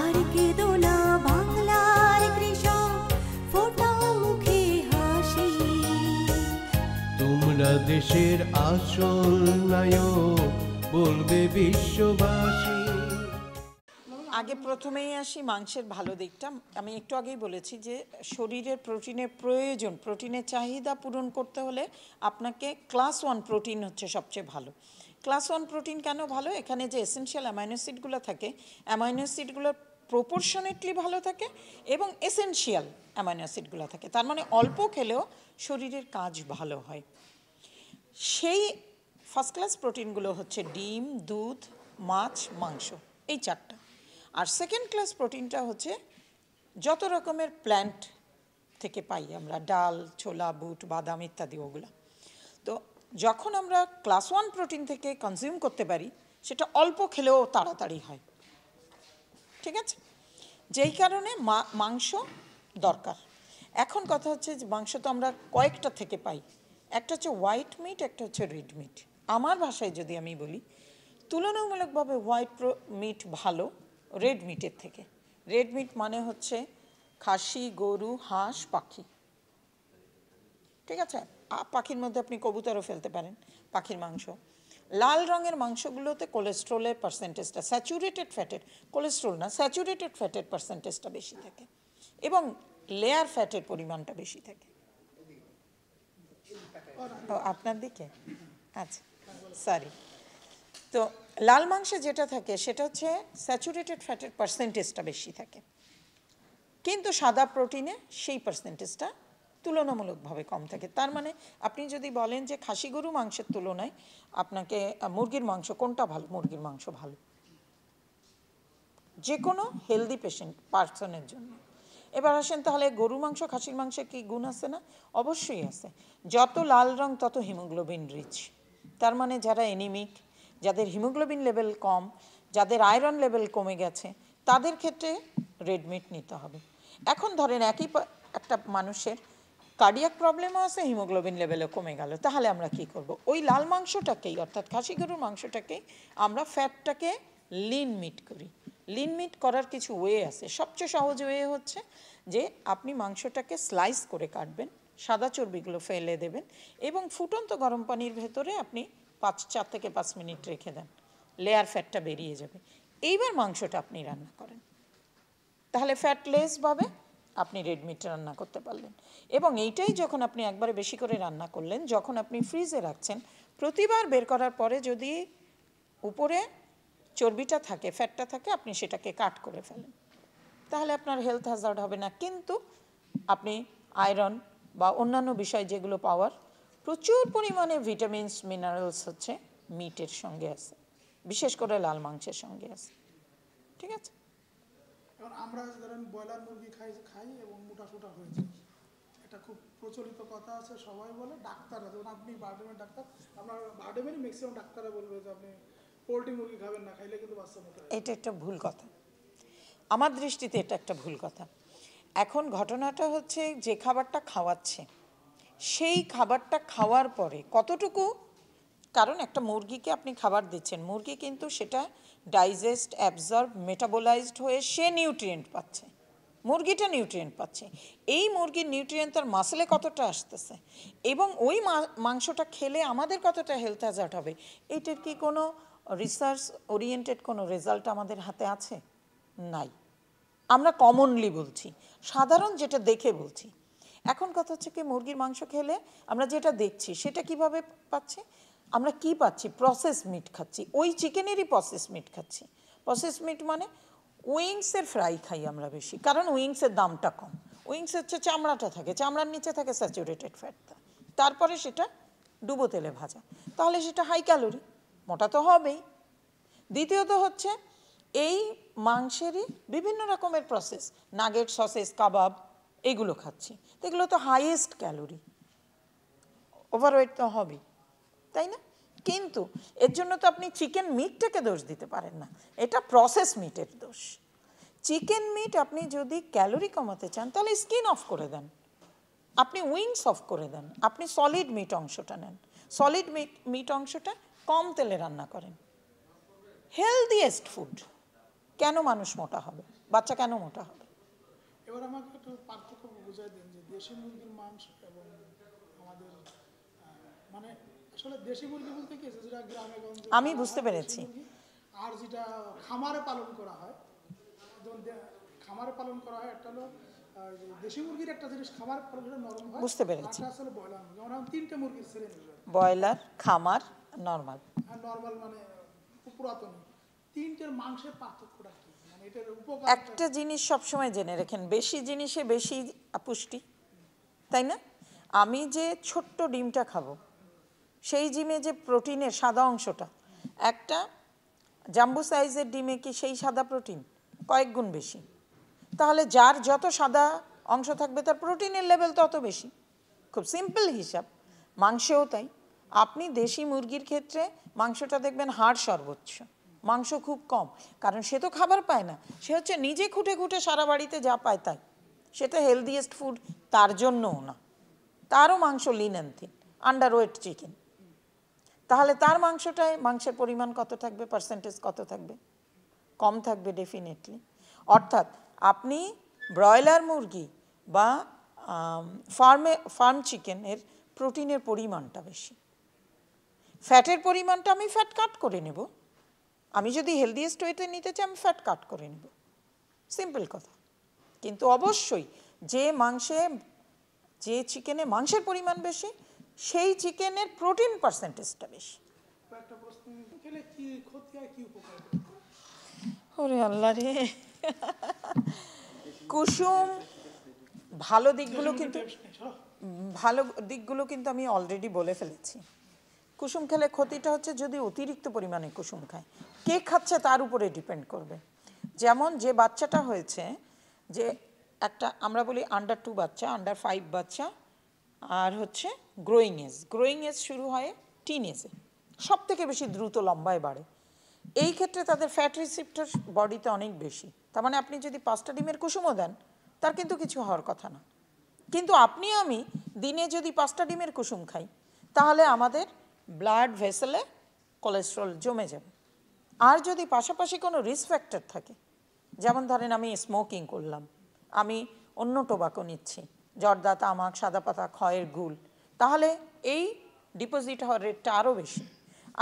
আর দেশের আসল বলবে বিশ্ববাসী আগে প্রথমেই আসি মাংসের ভালো দিকটা আমি একটু আগেই বলেছি যে শরীরের প্রোটিনের প্রয়োজন প্রোটিনের চাহিদা পূরণ করতে হলে আপনাকে ক্লাস ওয়ান প্রোটিন হচ্ছে সবচেয়ে ভালো ক্লাস ওয়ান প্রোটিন কেন ভালো এখানে যে এসেনশিয়াল অ্যামাইনোসিডগুলো থাকে অ্যামাইনোসিডগুলো প্রপোর্শনেটলি ভালো থাকে এবং এসেনশিয়াল অ্যামাইনোসিডগুলো থাকে তার মানে অল্প খেলেও শরীরের কাজ ভালো হয় সেই ফার্স্ট ক্লাস প্রোটিনগুলো হচ্ছে ডিম দুধ মাছ মাংস এই চারটা আর সেকেন্ড ক্লাস প্রোটিনটা হচ্ছে যত রকমের প্ল্যান্ট থেকে পাই আমরা ডাল ছোলা বুট বাদাম ইত্যাদি ওগুলো যখন আমরা ক্লাস ওয়ান প্রোটিন থেকে কনজিউম করতে পারি সেটা অল্প খেলেও তাড়াতাড়ি হয় ঠিক আছে যেই কারণে মাংস দরকার এখন কথা হচ্ছে যে মাংস তো আমরা কয়েকটা থেকে পাই একটা হচ্ছে হোয়াইট মিট একটা হচ্ছে রেড মিট আমার ভাষায় যদি আমি বলি তুলনামূলকভাবে হোয়াইট মিট ভালো রেড মিটের থেকে রেড মিট মানে হচ্ছে খাসি গরু হাঁস পাখি ঠিক আছে পাখির মধ্যে আপনি কবুতরও ফেলতে পারেন পাখির মাংস লাল রঙের মাংসগুলোতে কোলেস্ট্রলের পার্সেন্টেজটা স্যাচুরেটেড ফ্যাটের কোলেস্ট্রল না স্যাচুরেটেড ফ্যাটের পার্সেন্টেজটা বেশি থাকে এবং লেয়ার ফ্যাটের পরিমাণটা বেশি থাকে আপনার দিকে আচ্ছা সরি তো লাল মাংসে যেটা থাকে সেটা হচ্ছে স্যাচুরেটেড ফ্যাটের পার্সেন্টেজটা বেশি থাকে কিন্তু সাদা প্রোটিনে সেই পার্সেন্টেজটা তুলনামূলকভাবে কম থাকে তার মানে আপনি যদি বলেন যে খাসি গরু মাংসের তুলনায় আপনাকে মুরগির মাংস কোনটা ভালো মুরগির মাংস ভালো যে কোনো হেলদি পেশেন্ট পার্সনের জন্য এবার আসেন তাহলে গরু মাংস খাসির মাংসে কি গুণ আছে না অবশ্যই আছে যত লাল রং তত হিমোগ্লোবিন রিচ তার মানে যারা এনিমিক যাদের হিমোগ্লোবিন লেভেল কম যাদের আয়রন লেভেল কমে গেছে তাদের ক্ষেত্রে রেডমিট নিতে হবে এখন ধরেন একই একটা মানুষের কার্ডিয়াক প্রবলেমও আছে হিমোগ্লোবিন লেভেলও কমে গেল তাহলে আমরা কি করব ওই লাল মাংসটাকেই অর্থাৎ খাসি গরুর মাংসটাকেই আমরা ফ্যাটটাকে লিন মিট করি লিন মিট করার কিছু ওয়ে আছে সবচেয়ে সহজ ওয়ে হচ্ছে যে আপনি মাংসটাকে স্লাইস করে কাটবেন সাদা চর্বিগুলো ফেলে দেবেন এবং ফুটন্ত গরম পানির ভেতরে আপনি পাঁচ চার থেকে পাঁচ মিনিট রেখে দেন লেয়ার ফ্যাটটা বেরিয়ে যাবে এইবার মাংসটা আপনি রান্না করেন তাহলে ফ্যাট পাবে আপনি রেড রান্না করতে পারলেন এবং এইটাই যখন আপনি একবারে বেশি করে রান্না করলেন যখন আপনি ফ্রিজে রাখছেন প্রতিবার বের করার পরে যদি উপরে চর্বিটা থাকে ফ্যাটটা থাকে আপনি সেটাকে কাট করে ফেলেন তাহলে আপনার হেলথ হাজার্ড হবে না কিন্তু আপনি আয়রন বা অন্যান্য বিষয় যেগুলো পাওয়ার প্রচুর পরিমাণে ভিটামিনস মিনারেলস হচ্ছে মিটের সঙ্গে আছে বিশেষ করে লাল মাংসের সঙ্গে আছে ঠিক আছে এখন আমরা ধরেন ব্রয়লার মুরগি খাই খাই এবং মোটা সোটা হয়ে যায় এটা খুব প্রচলিত কথা আছে সবাই বলে ডাক্তাররা যেমন আপনি বার্ডেমের ডাক্তার আপনার বার্ডেমেরই ম্যাক্সিমাম ডাক্তাররা বলবে যে আপনি পোলট্রি মুরগি খাবেন না খাইলে কিন্তু বাচ্চা মোটা এটা একটা ভুল কথা আমার দৃষ্টিতে এটা একটা ভুল কথা এখন ঘটনাটা হচ্ছে যে খাবারটা খাওয়াচ্ছে সেই খাবারটা খাওয়ার পরে কতটুকু কারণ একটা মুরগিকে আপনি খাবার দিচ্ছেন মুরগি কিন্তু সেটা ডাইজেস্ট অ্যাবজর্ব মেটাবোলাইজড হয়ে সে নিউট্রিয়েন্ট পাচ্ছে মুরগিটা নিউট্রিয়েন্ট পাচ্ছে এই মুরগির নিউট্রিয়েন্ট তার মাসেলে কতটা আসতেছে এবং ওই মাংসটা খেলে আমাদের কতটা হেলথ হ্যাজার্ড হবে এটার কি কোনো রিসার্চ ওরিয়েন্টেড কোনো রেজাল্ট আমাদের হাতে আছে নাই আমরা কমনলি বলছি সাধারণ যেটা দেখে বলছি এখন কথা হচ্ছে কি মুরগির মাংস খেলে আমরা যেটা দেখছি সেটা কিভাবে পাচ্ছি আমরা কি পাচ্ছি প্রসেস মিট খাচ্ছি ওই চিকেনেরই প্রসেস মিট খাচ্ছি প্রসেস মিট মানে উইংসের ফ্রাই খাই আমরা বেশি কারণ উইংসের দামটা কম উইংস হচ্ছে চামড়াটা থাকে চামড়ার নিচে থাকে স্যাচুরেটেড ফ্যাটটা তারপরে সেটা ডুবো তেলে ভাজা তাহলে সেটা হাই ক্যালোরি মোটা তো হবেই দ্বিতীয়ত হচ্ছে এই মাংসেরই বিভিন্ন রকমের প্রসেস নাগেট সসেস কাবাব এগুলো খাচ্ছি এগুলো তো হাইয়েস্ট ক্যালোরি ওভারওয়েট তো হবেই তাই না কিন্তু এর জন্য তো আপনি চিকেন মিটটাকে দোষ দিতে পারেন না এটা প্রসেস মিটের দোষ চিকেন মিট আপনি যদি ক্যালোরি কমাতে চান তাহলে স্কিন অফ করে দেন আপনি উইংস অফ করে দেন আপনি সলিড মিট অংশটা নেন সলিড মিট মিট অংশটা কম তেলে রান্না করেন হেলদিয়েস্ট ফুড কেন মানুষ মোটা হবে বাচ্চা কেন মোটা হবে এবার আমাকে একটু পার্থক্য যে দেশি মুরগির মাংস এবং আমাদের মানে আসলে দেশি মুরগি গ্রামে আমি বুঝতে পেরেছি আর যেটা খামারে পালন করা হয় খামারে পালন করা হয় একটা হলো দেশি মুরগির একটা জিনিস খামার নরম হয় বুঝতে পেরেছি আসলে ব্রয়লার যেমন তিনটে মুরগির শ্রেণী ব্রয়লার খামার নরমাল নরমাল মানে পুরাতন তিনটের মাংসের পার্থক্যটা কি মানে একটা জিনিস সবসময় জেনে রেখেন বেশি জিনিসে বেশি পুষ্টি তাই না আমি যে ছোট্ট ডিমটা খাবো সেই ডিমে যে প্রোটিনের সাদা অংশটা একটা জাম্বু সাইজের ডিমে কি সেই সাদা প্রোটিন কয়েক গুণ বেশি তাহলে যার যত সাদা অংশ থাকবে তার প্রোটিনের লেভেল তত বেশি খুব সিম্পল হিসাব মাংসেও তাই আপনি দেশি মুরগির ক্ষেত্রে মাংসটা দেখবেন হাড় সর্বোচ্চ মাংস খুব কম কারণ সে তো খাবার পায় না সে হচ্ছে নিজে খুঁটে খুঁটে সারা বাড়িতে যা পায় তাই সেটা হেলদিয়েস্ট ফুড তার জন্যও না তারও মাংস lean and thin underweight chicken তাহলে তার মাংসটায় মাংসের পরিমাণ কত থাকবে পার্সেন্টেজ কত থাকবে কম থাকবে ডেফিনেটলি অর্থাৎ আপনি ব্রয়লার মুরগি বা ফার্মে ফার্ম চিকেনের প্রোটিনের পরিমাণটা বেশি ফ্যাটের পরিমাণটা আমি ফ্যাট কাট করে নেব আমি যদি হেলদিয়েস্ট ওয়েতে নিতে চাই আমি ফ্যাট কাট করে নেব সিম্পল কথা কিন্তু অবশ্যই যে মাংসে যে চিকেনে মাংসের পরিমাণ বেশি সেই চিকেনের প্রোটিন পার্সেন্টেজটা বেশি ওরে আল্লাহ রে কুসুম ভালো দিকগুলো কিন্তু ভালো দিকগুলো কিন্তু আমি অলরেডি বলে ফেলেছি কুসুম খেলে ক্ষতিটা হচ্ছে যদি অতিরিক্ত পরিমাণে কুসুম খায় কে খাচ্ছে তার উপরে ডিপেন্ড করবে যেমন যে বাচ্চাটা হয়েছে যে একটা আমরা বলি আন্ডার টু বাচ্চা আন্ডার ফাইভ বাচ্চা আর হচ্ছে গ্রোয়িং এজ গ্রোয়িং এজ শুরু হয় টিন এজে সব থেকে বেশি দ্রুত লম্বায় বাড়ে এই ক্ষেত্রে তাদের ফ্যাট রিসিপ্টার বডিতে অনেক বেশি তার মানে আপনি যদি পাঁচটা ডিমের কুসুমও দেন তার কিন্তু কিছু হওয়ার কথা না কিন্তু আপনি আমি দিনে যদি পাঁচটা ডিমের কুসুম খাই তাহলে আমাদের ব্লাড ভেসেলে কোলেস্ট্রল জমে যাবে আর যদি পাশাপাশি কোনো রিস্ক ফ্যাক্টর থাকে যেমন ধরেন আমি স্মোকিং করলাম আমি অন্য টোবাকো নিচ্ছি জর্দা তামাক সাদা পাতা ক্ষয়ের গুল তাহলে এই ডিপোজিট হওয়ার রেটটা আরও বেশি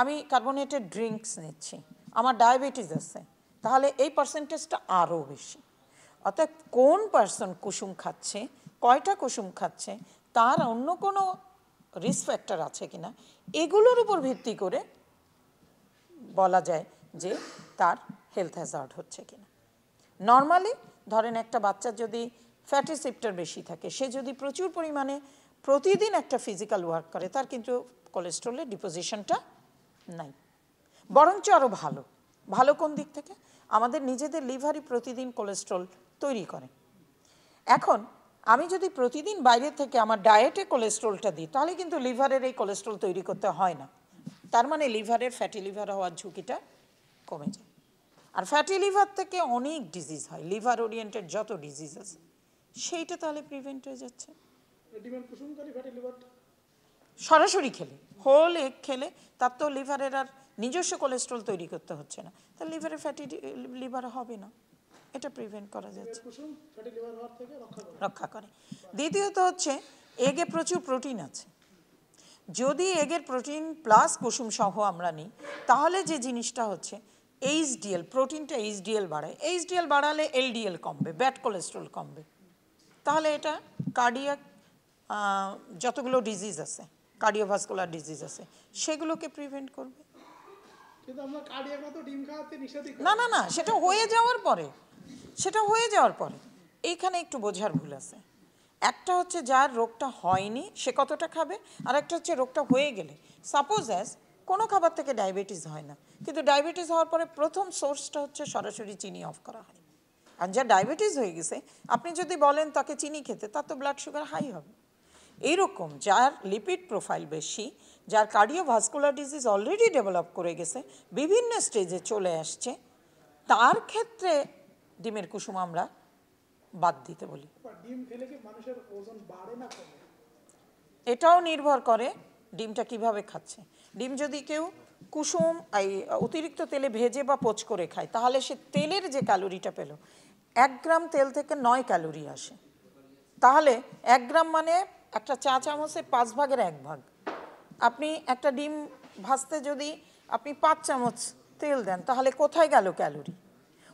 আমি কার্বোনেটেড ড্রিঙ্কস নিচ্ছি আমার ডায়াবেটিস আছে তাহলে এই পার্সেন্টেজটা আরও বেশি অর্থাৎ কোন পার্সন কুসুম খাচ্ছে কয়টা কুসুম খাচ্ছে তার অন্য কোনো রিস্ক ফ্যাক্টর আছে কিনা এগুলোর উপর ভিত্তি করে বলা যায় যে তার হেলথ হ্যাজার্ড হচ্ছে কিনা নর্মালি ধরেন একটা বাচ্চা যদি ফ্যাটি রিসিপ্টার বেশি থাকে সে যদি প্রচুর পরিমাণে প্রতিদিন একটা ফিজিক্যাল ওয়ার্ক করে তার কিন্তু কোলেস্ট্রলের ডিপোজিশনটা নাই বরঞ্চ আরও ভালো ভালো কোন দিক থেকে আমাদের নিজেদের লিভারই প্রতিদিন কোলেস্ট্রল তৈরি করে এখন আমি যদি প্রতিদিন বাইরে থেকে আমার ডায়েটে কোলেস্ট্রলটা দিই তাহলে কিন্তু লিভারের এই কোলেস্ট্রল তৈরি করতে হয় না তার মানে লিভারের ফ্যাটি লিভার হওয়ার ঝুঁকিটা কমে যায় আর ফ্যাটি লিভার থেকে অনেক ডিজিজ হয় লিভার ওরিয়েন্টেড যত ডিজিজ আছে সেইটা তাহলে প্রিভেন্ট হয়ে যাচ্ছে সরাসরি খেলে হোল এগ খেলে তার তো লিভারের আর নিজস্ব কোলেস্ট্রল তৈরি করতে হচ্ছে না তাহলে লিভারে ফ্যাটি লিভার হবে না এটা প্রিভেন্ট করা যাচ্ছে রক্ষা করে দ্বিতীয়ত হচ্ছে এগে প্রচুর প্রোটিন আছে যদি এগের প্রোটিন প্লাস কুসুম সহ আমরা নিই তাহলে যে জিনিসটা হচ্ছে এইচডিএল প্রোটিনটা এইচডিএল বাড়ায় এইচডিএল বাড়ালে এলডিএল কমবে ব্যাড কোলেস্ট্রল কমবে তাহলে এটা কার্ডিয়াক যতগুলো ডিজিজ আছে কার্ডিওভাস্কুলার ডিজিজ আছে সেগুলোকে প্রিভেন্ট করবে না না না সেটা হয়ে যাওয়ার পরে সেটা হয়ে যাওয়ার পরে এইখানে একটু বোঝার ভুল আছে একটা হচ্ছে যার রোগটা হয়নি সে কতটা খাবে আর একটা হচ্ছে রোগটা হয়ে গেলে সাপোজ অ্যাজ কোনো খাবার থেকে ডায়াবেটিস হয় না কিন্তু ডায়াবেটিস হওয়ার পরে প্রথম সোর্সটা হচ্ছে সরাসরি চিনি অফ করা হয় আর যা ডায়াবেটিস হয়ে গেছে আপনি যদি বলেন তাকে চিনি খেতে তার তো ব্লাড সুগার হাই হবে এইরকম যার লিপিড প্রোফাইল বেশি যার কার্ডিওভাস্কুলার ডিজিজ অলরেডি ডেভেলপ করে গেছে বিভিন্ন স্টেজে চলে আসছে তার ক্ষেত্রে ডিমের কুসুম আমরা বাদ দিতে বলি এটাও নির্ভর করে ডিমটা কিভাবে খাচ্ছে ডিম যদি কেউ কুসুম এই অতিরিক্ত তেলে ভেজে বা পোচ করে খায় তাহলে সে তেলের যে ক্যালোরিটা পেলো এক গ্রাম তেল থেকে নয় ক্যালোরি আসে তাহলে এক গ্রাম মানে একটা চা চামচের পাঁচ ভাগের এক ভাগ আপনি একটা ডিম ভাজতে যদি আপনি পাঁচ চামচ তেল দেন তাহলে কোথায় গেল ক্যালোরি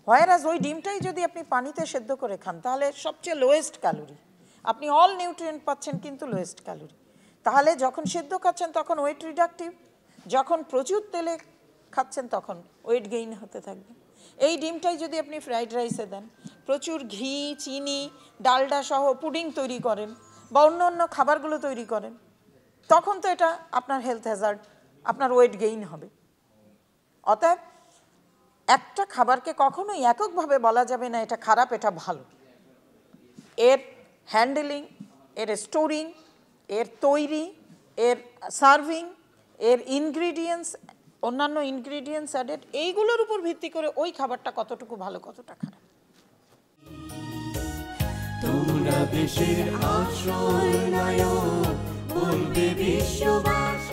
হোয়ারাজ ওই ডিমটাই যদি আপনি পানিতে সেদ্ধ করে খান তাহলে সবচেয়ে লোয়েস্ট ক্যালোরি আপনি অল নিউট্রিয়েন্ট পাচ্ছেন কিন্তু লোয়েস্ট ক্যালোরি তাহলে যখন সেদ্ধ খাচ্ছেন তখন ওয়েট রিডাকটিভ যখন প্রচুর তেলে খাচ্ছেন তখন ওয়েট গেইন হতে থাকবে এই ডিমটাই যদি আপনি ফ্রাইড রাইসে দেন প্রচুর ঘি চিনি ডালডা সহ পুডিং তৈরি করেন বা অন্য অন্য খাবারগুলো তৈরি করেন তখন তো এটা আপনার হেলথ হ্যাজার্ড আপনার ওয়েট গেইন হবে অতএব একটা খাবারকে কখনোই এককভাবে বলা যাবে না এটা খারাপ এটা ভালো এর হ্যান্ডেলিং এর স্টোরিং এর তৈরি এর সার্ভিং এর ইনগ্রিডিয়েন্টস অন্যান্য ইনগ্রিডিয়েন্টস অ্যাডেড এইগুলোর উপর ভিত্তি করে ওই খাবারটা কতটুকু ভালো কতটা খারাপ তোমরা দেশের আশ্রয় নায়ক বলবে বিশ্ববাস